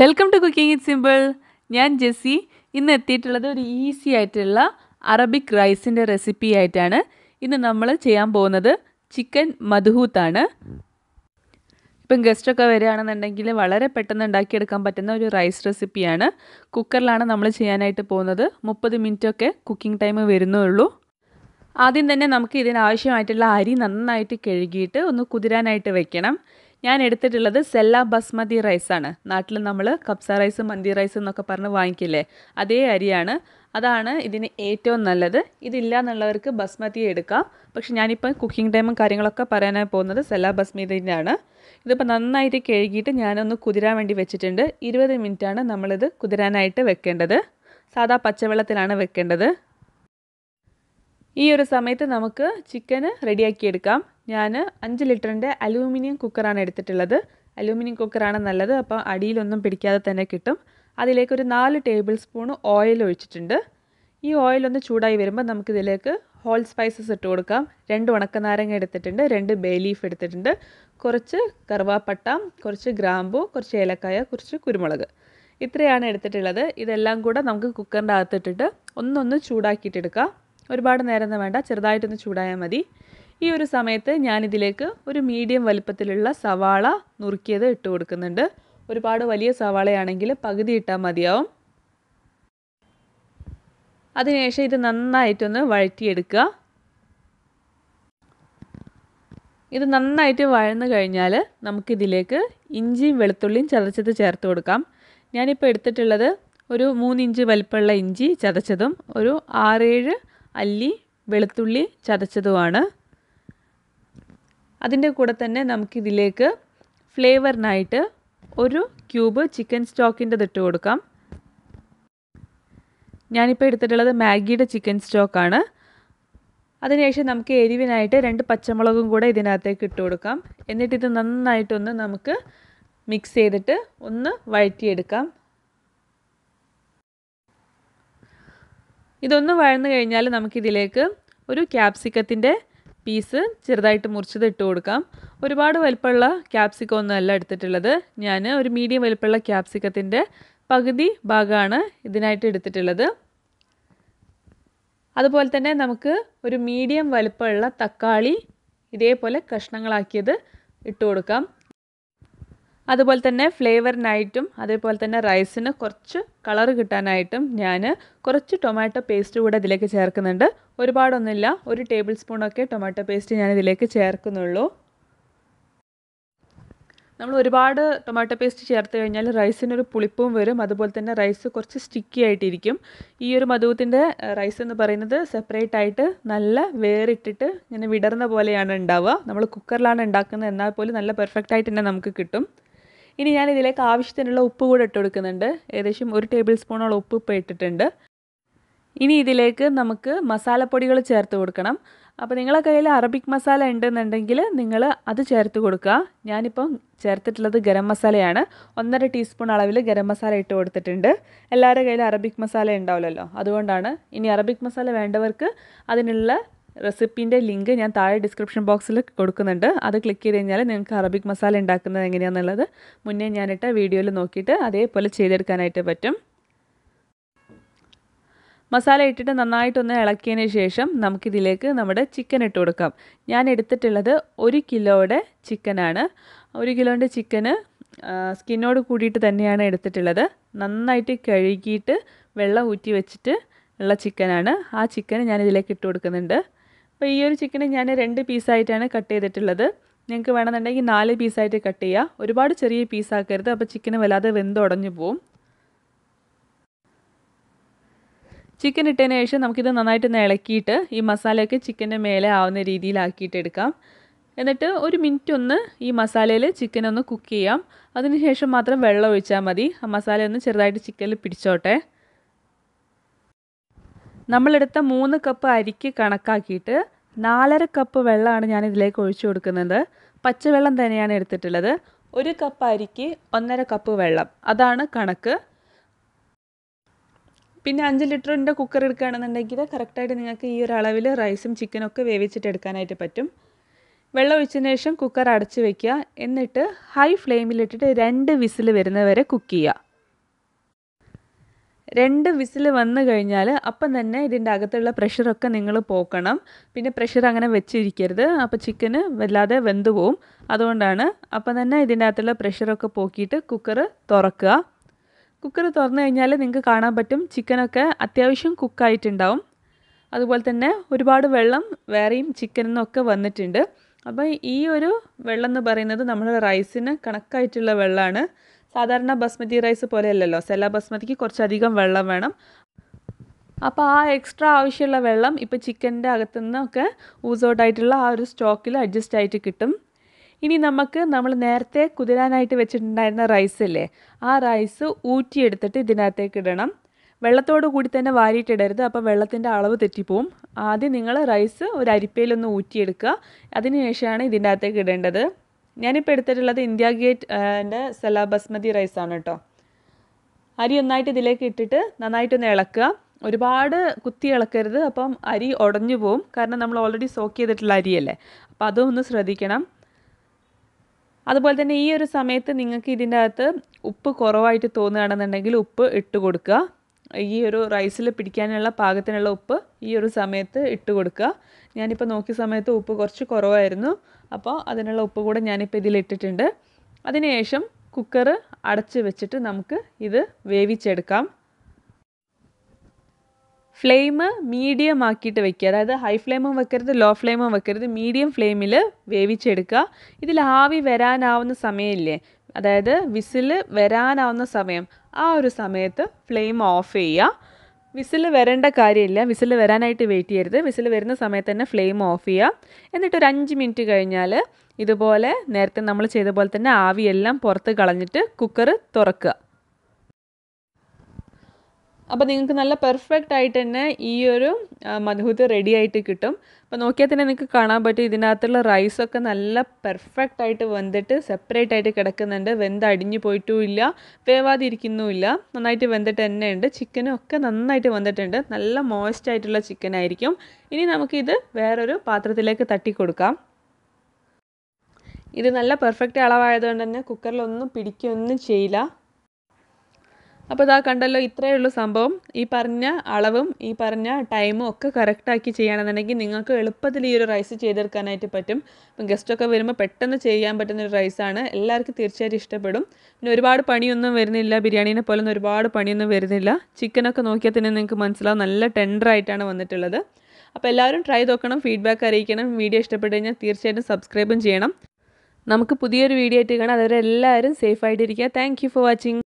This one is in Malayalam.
welcome to cooking it simple ഞാൻ ജെസ്സി ഇന്ന് എത്തിയിട്ടുള്ളത് ഒരു ഈസി ആയിട്ടുള്ള അറബിക് റൈസിൻ്റെ റെസിപ്പി ആയിട്ടാണ് ഇന്ന് നമ്മൾ ചെയ്യാൻ പോകുന്നത് ചിക്കൻ മധുഹൂത്താണ് ഇപ്പം ഗസ്റ്റൊക്കെ വരികയാണെന്നുണ്ടെങ്കിൽ വളരെ പെട്ടെന്ന് ഉണ്ടാക്കിയെടുക്കാൻ പറ്റുന്ന ഒരു റൈസ് റെസിപ്പിയാണ് കുക്കറിലാണ് നമ്മൾ ചെയ്യാനായിട്ട് പോകുന്നത് മുപ്പത് മിനിറ്റൊക്കെ കുക്കിംഗ് ടൈം വരുന്നുള്ളൂ ആദ്യം തന്നെ നമുക്ക് ഇതിനാവശ്യമായിട്ടുള്ള അരി നന്നായിട്ട് കഴുകിയിട്ട് ഒന്ന് കുതിരാനായിട്ട് വെക്കണം ഞാൻ എടുത്തിട്ടുള്ളത് സെല്ല ബസ്മതി റൈസാണ് നാട്ടിൽ നമ്മൾ കപ്സ റൈസ് മന്തി റൈസ് എന്നൊക്കെ പറഞ്ഞ് വാങ്ങിക്കില്ലേ അതേ അരിയാണ് അതാണ് ഇതിന് ഏറ്റവും നല്ലത് ഇതില്ല എന്നുള്ളവർക്ക് ബസ്മതി എടുക്കാം പക്ഷെ ഞാനിപ്പോൾ കുക്കിംഗ് ടൈമും കാര്യങ്ങളൊക്കെ പറയാനായി പോകുന്നത് സെല്ല ബസ്മതിൻ്റെ ഇതിപ്പോൾ നന്നായിട്ട് കഴുകിയിട്ട് ഞാനൊന്ന് കുതിരാൻ വേണ്ടി വെച്ചിട്ടുണ്ട് ഇരുപത് മിനിറ്റാണ് നമ്മളിത് കുതിരാനായിട്ട് വെക്കേണ്ടത് സാധാ പച്ചവെള്ളത്തിലാണ് വെക്കേണ്ടത് ഈ ഒരു സമയത്ത് നമുക്ക് ചിക്കന് റെഡിയാക്കിയെടുക്കാം ഞാൻ അഞ്ച് ലിറ്ററിൻ്റെ അലൂമിനിയം കുക്കറാണ് എടുത്തിട്ടുള്ളത് അലൂമിനിയം കുക്കറാണ് നല്ലത് അപ്പോൾ അടിയിലൊന്നും പിടിക്കാതെ തന്നെ കിട്ടും അതിലേക്ക് ഒരു നാല് ടേബിൾ സ്പൂൺ ഓയിൽ ഒഴിച്ചിട്ടുണ്ട് ഈ ഓയിൽ ഒന്ന് ചൂടായി വരുമ്പോൾ നമുക്കിതിലേക്ക് ഹോൾ സ്പൈസസ് ഇട്ട് കൊടുക്കാം രണ്ട് ഉണക്കനാരങ്ങ എടുത്തിട്ടുണ്ട് രണ്ട് ബേ ലീഫ് എടുത്തിട്ടുണ്ട് കുറച്ച് കറുവാപ്പട്ട കുറച്ച് ഗ്രാമ്പു കുറച്ച് ഏലക്കായ കുറച്ച് കുരുമുളക് ഇത്രയാണ് എടുത്തിട്ടുള്ളത് ഇതെല്ലാം കൂടെ നമുക്ക് കുക്കറിൻ്റെ അകത്തിട്ടിട്ട് ഒന്നൊന്ന് ചൂടാക്കിയിട്ടെടുക്കാം ഒരുപാട് നേരം വേണ്ട ചെറുതായിട്ടൊന്ന് ചൂടായാൽ മതി ഈ ഒരു സമയത്ത് ഞാനിതിലേക്ക് ഒരു മീഡിയം വലുപ്പത്തിലുള്ള സവാള നുറുക്കിയത് ഇട്ട് കൊടുക്കുന്നുണ്ട് ഒരുപാട് വലിയ സവാളയാണെങ്കിൽ പകുതി ഇട്ടാൽ മതിയാവും അതിനുശേഷം ഇത് നന്നായിട്ടൊന്ന് വഴറ്റിയെടുക്കുക ഇത് നന്നായിട്ട് വഴന്നു കഴിഞ്ഞാൽ നമുക്കിതിലേക്ക് ഇഞ്ചിയും വെളുത്തുള്ളിയും ചതച്ചത് ചേർത്ത് കൊടുക്കാം ഞാനിപ്പോൾ എടുത്തിട്ടുള്ളത് ഒരു മൂന്നിഞ്ച് വലിപ്പമുള്ള ഇഞ്ചി ചതച്ചതും ഒരു ആറേഴ് അല്ലി വെളുത്തുള്ളി ചതച്ചതുമാണ് അതിൻ്റെ കൂടെ തന്നെ നമുക്കിതിലേക്ക് ഫ്ലേവറിനായിട്ട് ഒരു ക്യൂബ് ചിക്കൻ സ്റ്റോക്കിൻ്റെ ഇട്ട് കൊടുക്കാം ഞാനിപ്പോൾ എടുത്തിട്ടുള്ളത് മാഗിയുടെ ചിക്കൻ സ്റ്റോക്കാണ് അതിനുശേഷം നമുക്ക് എരിവിനായിട്ട് രണ്ട് പച്ചമുളകും കൂടെ ഇതിനകത്തേക്ക് ഇട്ട് കൊടുക്കാം എന്നിട്ട് ഇത് നന്നായിട്ടൊന്ന് നമുക്ക് മിക്സ് ചെയ്തിട്ട് ഒന്ന് വഴറ്റിയെടുക്കാം ഇതൊന്ന് വഴന്നു കഴിഞ്ഞാൽ നമുക്കിതിലേക്ക് ഒരു ക്യാപ്സിക്കത്തിൻ്റെ പീസ് ചെറുതായിട്ട് മുറിച്ചത് ഇട്ട് കൊടുക്കാം ഒരുപാട് വലുപ്പമുള്ള ക്യാപ്സിക്കം ഒന്നുമല്ല എടുത്തിട്ടുള്ളത് ഞാൻ ഒരു മീഡിയം വലുപ്പമുള്ള ക്യാപ്സിക്കത്തിൻ്റെ പകുതി ഭാഗമാണ് ഇതിനായിട്ട് എടുത്തിട്ടുള്ളത് അതുപോലെ തന്നെ നമുക്ക് ഒരു മീഡിയം വലുപ്പമുള്ള തക്കാളി ഇതേപോലെ കഷ്ണങ്ങളാക്കിയത് ഇട്ട് കൊടുക്കാം അതുപോലെ തന്നെ ഫ്ലേവറിനായിട്ടും അതേപോലെ തന്നെ റൈസിന് കുറച്ച് കളർ കിട്ടാനായിട്ടും ഞാൻ കുറച്ച് ടൊമാറ്റോ പേസ്റ്റ് കൂടെ ഇതിലേക്ക് ചേർക്കുന്നുണ്ട് ഒരുപാടൊന്നുമില്ല ഒരു ടേബിൾ സ്പൂണൊക്കെ ടൊമാറ്റോ പേസ്റ്റ് ഞാൻ ഇതിലേക്ക് ചേർക്കുന്നുള്ളൂ നമ്മൾ ഒരുപാട് ടൊമാറ്റോ പേസ്റ്റ് ചേർത്ത് കഴിഞ്ഞാൽ റൈസിനൊരു പുളിപ്പും വരും അതുപോലെ തന്നെ റൈസ് കുറച്ച് സ്റ്റിക്കി ആയിട്ടിരിക്കും ഈ ഒരു മധുവത്തിൻ്റെ റൈസ് എന്ന് പറയുന്നത് സെപ്പറേറ്റ് ആയിട്ട് നല്ല വേറിട്ടിട്ട് ഇങ്ങനെ വിടർന്ന പോലെയാണ് ഉണ്ടാവുക നമ്മൾ കുക്കറിലാണ് ഉണ്ടാക്കുന്നത് എന്നാൽ പോലും നല്ല പെർഫെക്റ്റ് ആയിട്ട് തന്നെ നമുക്ക് കിട്ടും ഇനി ഞാൻ ഇതിലേക്ക് ആവശ്യത്തിനുള്ള ഉപ്പ് കൂടെ ഇട്ട് കൊടുക്കുന്നുണ്ട് ഏകദേശം ഒരു ടേബിൾ സ്പൂണോളം ഉപ്പ് ഇപ്പോൾ ഇട്ടിട്ടുണ്ട് ഇനി ഇതിലേക്ക് നമുക്ക് മസാലപ്പൊടികൾ ചേർത്ത് കൊടുക്കണം അപ്പോൾ നിങ്ങളെ കയ്യിൽ അറബിക് മസാല ഉണ്ടെന്നുണ്ടെങ്കിൽ നിങ്ങൾ അത് ചേർത്ത് കൊടുക്കുക ഞാനിപ്പം ചേർത്തിട്ടുള്ളത് ഗരം മസാലയാണ് ഒന്നര ടീസ്പൂൺ അളവിൽ ഗരം മസാല ഇട്ട് കൊടുത്തിട്ടുണ്ട് എല്ലാവരുടെ കയ്യിൽ അറബിക് മസാല ഉണ്ടാവില്ലല്ലോ അതുകൊണ്ടാണ് ഇനി അറബിക് മസാല വേണ്ടവർക്ക് അതിനുള്ള റെസിപ്പിൻ്റെ ലിങ്ക് ഞാൻ താഴെ ഡിസ്ക്രിപ്ഷൻ ബോക്സിൽ കൊടുക്കുന്നുണ്ട് അത് ക്ലിക്ക് ചെയ്ത് കഴിഞ്ഞാൽ നിങ്ങൾക്ക് അറബിക് മസാല ഉണ്ടാക്കുന്നത് എങ്ങനെയാണെന്നുള്ളത് മുന്നേ ഞാനിട്ട വീഡിയോയിൽ നോക്കിയിട്ട് അതേപോലെ ചെയ്തെടുക്കാനായിട്ട് പറ്റും മസാല ഇട്ടിട്ട് നന്നായിട്ടൊന്ന് ഇളക്കിയതിന് ശേഷം നമുക്കിതിലേക്ക് നമ്മുടെ ചിക്കൻ ഇട്ട് കൊടുക്കാം ഞാൻ എടുത്തിട്ടുള്ളത് ഒരു കിലോയുടെ ചിക്കനാണ് ഒരു കിലോൻ്റെ ചിക്കന് സ്കിന്നോട് കൂടിയിട്ട് തന്നെയാണ് എടുത്തിട്ടുള്ളത് നന്നായിട്ട് കഴുകിയിട്ട് വെള്ളം ഊറ്റി വെച്ചിട്ട് ഉള്ള ചിക്കനാണ് ആ ചിക്കൻ ഞാൻ ഇതിലേക്ക് ഇട്ട് കൊടുക്കുന്നുണ്ട് അപ്പോൾ ഈ ഒരു ചിക്കനെ ഞാൻ രണ്ട് പീസായിട്ടാണ് കട്ട് ചെയ്തിട്ടുള്ളത് നിങ്ങൾക്ക് വേണമെന്നുണ്ടെങ്കിൽ നാല് പീസായിട്ട് കട്ട് ചെയ്യുക ഒരുപാട് ചെറിയ പീസാക്കരുത് അപ്പോൾ ചിക്കന് വല്ലാതെ വെന്തുടഞ്ഞു പോവും ചിക്കൻ ഇട്ടതിന് ശേഷം നമുക്കിത് നന്നായിട്ട് ഇളക്കിയിട്ട് ഈ മസാലയൊക്കെ ചിക്കൻ്റെ മേലെ ആവുന്ന രീതിയിലാക്കിയിട്ട് എടുക്കാം എന്നിട്ട് ഒരു മിനിറ്റ് ഒന്ന് ഈ മസാലയിൽ ചിക്കൻ ഒന്ന് കുക്ക് ചെയ്യാം അതിനുശേഷം മാത്രം വെള്ളം ഒഴിച്ചാൽ മതി ആ മസാല ഒന്ന് ചെറുതായിട്ട് ചിക്കനിൽ പിടിച്ചോട്ടെ നമ്മളെടുത്ത മൂന്ന് കപ്പ് അരിക്ക് കണക്കാക്കിയിട്ട് നാലര കപ്പ് വെള്ളമാണ് ഞാൻ ഇതിലേക്ക് ഒഴിച്ചു കൊടുക്കുന്നത് പച്ചവെള്ളം തന്നെയാണ് എടുത്തിട്ടുള്ളത് ഒരു കപ്പ് അരിക്ക് ഒന്നര കപ്പ് വെള്ളം അതാണ് കണക്ക് പിന്നെ അഞ്ച് ലിറ്ററിൻ്റെ കുക്കർ എടുക്കുകയാണെന്നുണ്ടെങ്കിൽ കറക്റ്റായിട്ട് നിങ്ങൾക്ക് ഈ ഒരു അളവിൽ റൈസും ഒക്കെ വേവിച്ചിട്ട് എടുക്കാനായിട്ട് പറ്റും വെള്ളം ഒഴിച്ചതിന് ശേഷം കുക്കർ അടച്ച് വയ്ക്കുക എന്നിട്ട് ഹൈ ഫ്ലെയിമിലിട്ടിട്ട് രണ്ട് വിസിൽ വരുന്നവരെ കുക്ക് ചെയ്യുക രണ്ട് വിസിൽ വന്നു കഴിഞ്ഞാൽ അപ്പം തന്നെ ഇതിൻ്റെ അകത്തുള്ള പ്രഷറൊക്കെ നിങ്ങൾ പോക്കണം പിന്നെ പ്രഷർ അങ്ങനെ വെച്ചിരിക്കരുത് അപ്പോൾ ചിക്കന് വല്ലാതെ വെന്ത് പോവും അതുകൊണ്ടാണ് അപ്പം തന്നെ ഇതിൻ്റെ അകത്തുള്ള പ്രഷറൊക്കെ പോക്കിയിട്ട് കുക്കർ തുറക്കുക കുക്കർ തുറന്നു കഴിഞ്ഞാൽ നിങ്ങൾക്ക് കാണാൻ പറ്റും ചിക്കനൊക്കെ അത്യാവശ്യം കുക്കായിട്ടുണ്ടാവും അതുപോലെ തന്നെ ഒരുപാട് വെള്ളം വേറെയും ചിക്കനിൽ നിന്നൊക്കെ വന്നിട്ടുണ്ട് അപ്പോൾ ഈ ഒരു വെള്ളം എന്ന് പറയുന്നത് നമ്മുടെ റൈസിന് കണക്കായിട്ടുള്ള വെള്ളമാണ് സാധാരണ ബസ്മതി റൈസ് പോലെയല്ലല്ലോ സെല ബസ്മതിക്ക് കുറച്ചധികം വെള്ളം വേണം അപ്പോൾ ആ എക്സ്ട്രാ ആവശ്യമുള്ള വെള്ളം ഇപ്പോൾ ചിക്കൻ്റെ അകത്തുനിന്നൊക്കെ ഊസോട്ടായിട്ടുള്ള ആ ഒരു സ്റ്റോക്കിൽ അഡ്ജസ്റ്റ് ആയിട്ട് കിട്ടും ഇനി നമുക്ക് നമ്മൾ നേരത്തെ കുതിരാനായിട്ട് വെച്ചിട്ടുണ്ടായിരുന്ന റൈസ് അല്ലേ ആ റൈസ് ഊറ്റിയെടുത്തിട്ട് ഇതിനകത്തേക്ക് ഇടണം വെള്ളത്തോട് കൂടി തന്നെ വാരിയിട്ടിടരുത് അപ്പോൾ വെള്ളത്തിൻ്റെ അളവ് തെറ്റിപ്പോവും ആദ്യം നിങ്ങൾ റൈസ് ഒരു അരിപ്പയിലൊന്ന് ഊറ്റിയെടുക്കുക അതിനുശേഷമാണ് ഇതിൻ്റെ അകത്തേക്ക് ഇടേണ്ടത് ഞാനിപ്പോൾ എടുത്തിട്ടുള്ളത് ഇന്ത്യ ഗേറ്റ് എൻ്റെ സല ബസ്മതി റൈസാണ് കേട്ടോ അരി ഒന്നായിട്ട് ഇതിലേക്ക് ഇട്ടിട്ട് നന്നായിട്ടൊന്ന് ഇളക്കുക ഒരുപാട് കുത്തി ഇളക്കരുത് അപ്പം അരി ഉടഞ്ഞു പോവും കാരണം നമ്മൾ ഓൾറെഡി സോക്ക് ചെയ്തിട്ടുള്ള അരിയല്ലേ അപ്പം അതും ഒന്ന് ശ്രദ്ധിക്കണം അതുപോലെ തന്നെ ഈ ഒരു സമയത്ത് നിങ്ങൾക്ക് ഇതിൻ്റെ അകത്ത് ഉപ്പ് കുറവായിട്ട് തോന്നുകയാണെന്നുണ്ടെങ്കിൽ ഉപ്പ് ഇട്ട് കൊടുക്കുക ഈ ഒരു റൈസിൽ പിടിക്കാനുള്ള പാകത്തിനുള്ള ഉപ്പ് ഈ ഒരു സമയത്ത് ഇട്ട് കൊടുക്കുക ഞാനിപ്പോൾ നോക്കിയ സമയത്ത് ഉപ്പ് കുറച്ച് കുറവായിരുന്നു അപ്പോൾ അതിനുള്ള ഉപ്പ് കൂടെ ഞാനിപ്പോൾ ഇതിലിട്ടിട്ടുണ്ട് അതിനുശേഷം കുക്കർ അടച്ച് വെച്ചിട്ട് നമുക്ക് ഇത് വേവിച്ചെടുക്കാം ഫ്ലെയിം മീഡിയം ആക്കിയിട്ട് വെക്കുക അതായത് ഹൈ ഫ്ലെയിമും വെക്കരുത് ലോ ഫ്ലെയിമും വെക്കരുത് മീഡിയം ഫ്ലെയിമിൽ വേവിച്ചെടുക്കുക ഇതിൽ ആവി വരാനാവുന്ന സമയമില്ലേ അതായത് വിസിൽ വരാനാവുന്ന സമയം ആ ഒരു സമയത്ത് ഫ്ലെയിം ഓഫ് ചെയ്യുക വിസിൽ വരേണ്ട കാര്യമില്ല വിസിൽ വരാനായിട്ട് വെയിറ്റ് ചെയ്യരുത് വിസിൽ വരുന്ന സമയത്ത് തന്നെ ഫ്ലെയിം ഓഫ് ചെയ്യുക എന്നിട്ട് ഒരു അഞ്ച് മിനിറ്റ് കഴിഞ്ഞാൽ ഇതുപോലെ നേരത്തെ നമ്മൾ ചെയ്ത പോലെ തന്നെ ആവിയെല്ലാം പുറത്ത് കളഞ്ഞിട്ട് കുക്കർ തുറക്കുക അപ്പോൾ നിങ്ങൾക്ക് നല്ല പെർഫെക്റ്റ് ആയിട്ട് തന്നെ ഈ ഒരു മധുഹൂത്ത് റെഡി ആയിട്ട് കിട്ടും അപ്പോൾ നോക്കിയാൽ തന്നെ നിങ്ങൾക്ക് കാണാൻ പറ്റും ഇതിനകത്തുള്ള റൈസൊക്കെ നല്ല പെർഫെക്റ്റ് ആയിട്ട് വെന്തിട്ട് സെപ്പറേറ്റ് ആയിട്ട് കിടക്കുന്നുണ്ട് വെന്ത് അടിഞ്ഞു പോയിട്ടും ഇല്ല വേവാതിരിക്കുന്നുമില്ല നന്നായിട്ട് വെന്തിട്ട് തന്നെ ഉണ്ട് ചിക്കനും ഒക്കെ നന്നായിട്ട് വന്നിട്ടുണ്ട് നല്ല മോയ്സ്റ്റ് ആയിട്ടുള്ള ചിക്കൻ ആയിരിക്കും ഇനി നമുക്കിത് വേറൊരു പാത്രത്തിലേക്ക് തട്ടി കൊടുക്കാം ഇത് നല്ല പെർഫെക്റ്റ് അളവായതുകൊണ്ട് തന്നെ കുക്കറിലൊന്നും പിടിക്കുകയൊന്നും ചെയ്യില്ല അപ്പോൾ ഇതാ കണ്ടല്ലോ ഇത്രയേ ഉള്ളൂ സംഭവം ഈ പറഞ്ഞ അളവും ഈ പറഞ്ഞ ടൈമും ഒക്കെ കറക്റ്റാക്കി ചെയ്യുകയാണെന്നുണ്ടെങ്കിൽ നിങ്ങൾക്ക് എളുപ്പത്തിൽ ഈ ഒരു റൈസ് ചെയ്തെടുക്കാനായിട്ട് പറ്റും അപ്പം ഗസ്റ്റൊക്കെ വരുമ്പോൾ പെട്ടെന്ന് ചെയ്യാൻ പറ്റുന്ന ഒരു റൈസാണ് എല്ലാവർക്കും തീർച്ചയായിട്ടും ഇഷ്ടപ്പെടും പിന്നെ ഒരുപാട് പണിയൊന്നും വരുന്നില്ല ബിരിയാണീനെ പോലെ ഒന്നും ഒരുപാട് പണിയൊന്നും വരുന്നില്ല ചിക്കനൊക്കെ നോക്കിയാൽ തന്നെ നിങ്ങൾക്ക് മനസ്സിലാവും നല്ല ടെൻഡറായിട്ടാണ് വന്നിട്ടുള്ളത് അപ്പോൾ എല്ലാവരും ട്രൈ നോക്കണം ഫീഡ്ബാക്ക് അറിയിക്കണം വീഡിയോ ഇഷ്ടപ്പെട്ടു കഴിഞ്ഞാൽ തീർച്ചയായിട്ടും സബ്സ്ക്രൈബും ചെയ്യണം നമുക്ക് പുതിയൊരു വീഡിയോ ആയിട്ട് കാണാം അതുവരെ എല്ലാവരും സേഫായിട്ടിരിക്കുക താങ്ക് യു ഫോർ വാച്ചിങ്